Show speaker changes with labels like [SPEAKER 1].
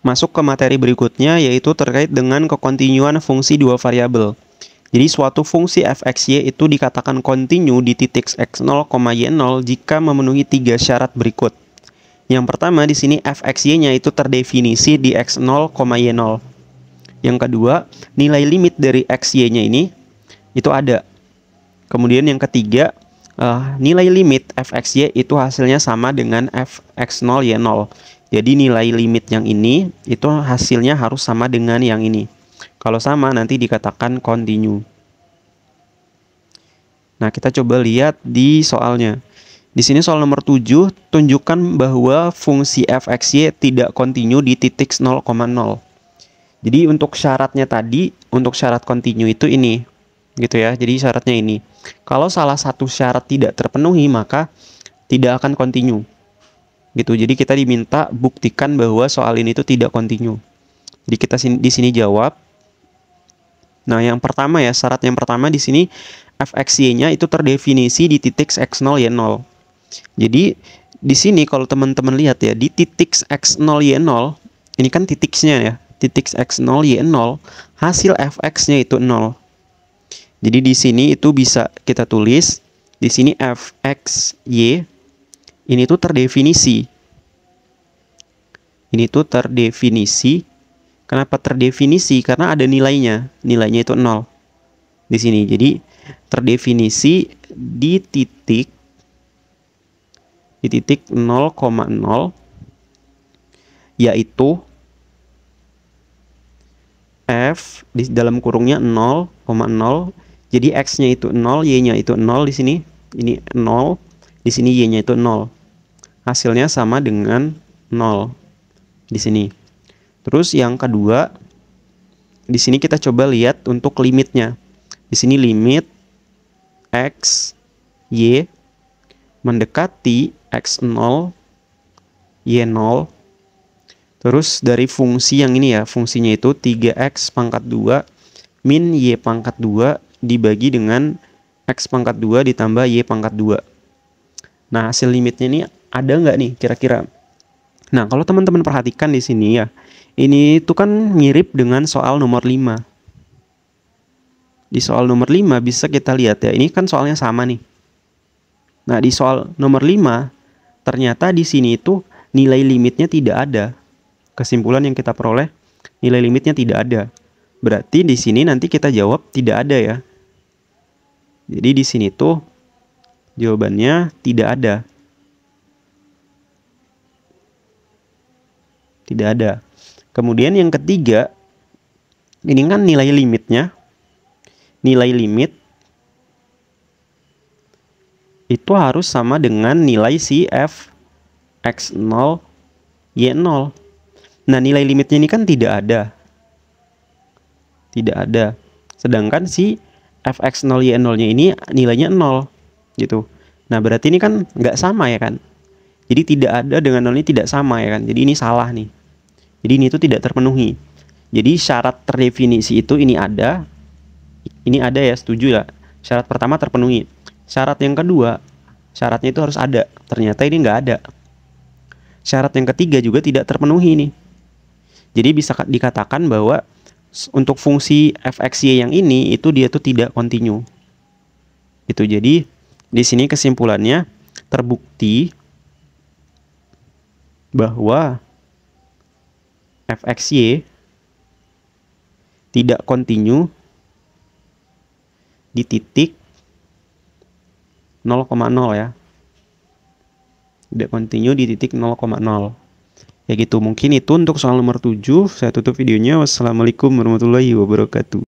[SPEAKER 1] Masuk ke materi berikutnya yaitu terkait dengan kekontinuan fungsi dua variabel. Jadi suatu fungsi fxy itu dikatakan kontinu di titik x0, y0 jika memenuhi tiga syarat berikut. Yang pertama di sini fxy-nya itu terdefinisi di x0, y0. Yang kedua, nilai limit dari xy-nya ini itu ada. Kemudian yang ketiga, uh, nilai limit fxy itu hasilnya sama dengan fx0 y0. Jadi nilai limit yang ini itu hasilnya harus sama dengan yang ini. Kalau sama nanti dikatakan continue. Nah, kita coba lihat di soalnya. Di sini soal nomor 7 tunjukkan bahwa fungsi fxy tidak kontinu di titik 0,0. Jadi untuk syaratnya tadi, untuk syarat kontinu itu ini, gitu ya. Jadi syaratnya ini. Kalau salah satu syarat tidak terpenuhi maka tidak akan continue. Gitu. Jadi kita diminta buktikan bahwa soal ini itu tidak continue. Jadi kita di sini jawab. Nah, yang pertama ya, syarat yang pertama di sini fxy-nya itu terdefinisi di titik x0 y0. Jadi di sini kalau teman-teman lihat ya di titik x0 y0 ini kan titiknya ya titik x0 y0 hasil fx-nya itu 0 jadi di sini itu bisa kita tulis di sini fx y ini tuh terdefinisi. Ini tuh terdefinisi. Kenapa terdefinisi? Karena ada nilainya. Nilainya itu 0. Di sini. Jadi terdefinisi di titik di titik 0,0 yaitu f di dalam kurungnya 0,0 jadi x-nya itu 0, y-nya itu 0 di sini. Ini 0, di sini y-nya itu 0. Hasilnya sama dengan 0 di sini. Terus yang kedua, di sini kita coba lihat untuk limitnya. Di sini limit x y mendekati x0 y0 terus dari fungsi yang ini ya fungsinya itu 3x pangkat 2 min y pangkat 2 dibagi dengan X pangkat 2 ditambah Y pangkat 2. Nah, hasil limitnya ini ada nggak nih kira-kira? Nah, kalau teman-teman perhatikan di sini ya, ini itu kan mirip dengan soal nomor 5. Di soal nomor 5 bisa kita lihat ya, ini kan soalnya sama nih. Nah, di soal nomor 5 ternyata di sini itu nilai limitnya tidak ada. Kesimpulan yang kita peroleh, nilai limitnya tidak ada. Berarti di sini nanti kita jawab tidak ada ya. Jadi di sini tuh jawabannya tidak ada. Tidak ada. Kemudian yang ketiga, ini kan nilai limitnya. Nilai limit itu harus sama dengan nilai si f x0 y0. Nah, nilai limitnya ini kan tidak ada. Tidak ada. Sedangkan si fx 0 y 0 nya ini nilainya 0 gitu nah berarti ini kan nggak sama ya kan jadi tidak ada dengan 0 ini tidak sama ya kan jadi ini salah nih jadi ini itu tidak terpenuhi jadi syarat terdefinisi itu ini ada ini ada ya setuju lah syarat pertama terpenuhi syarat yang kedua syaratnya itu harus ada ternyata ini nggak ada syarat yang ketiga juga tidak terpenuhi nih jadi bisa dikatakan bahwa untuk fungsi fxy yang ini itu dia tuh tidak kontinu. Itu jadi di sini kesimpulannya terbukti bahwa fxy tidak kontinu di titik 0,0 ya. Tidak kontinu di titik 0,0. Ya gitu, mungkin itu untuk soal nomor 7. Saya tutup videonya. Wassalamualaikum warahmatullahi wabarakatuh.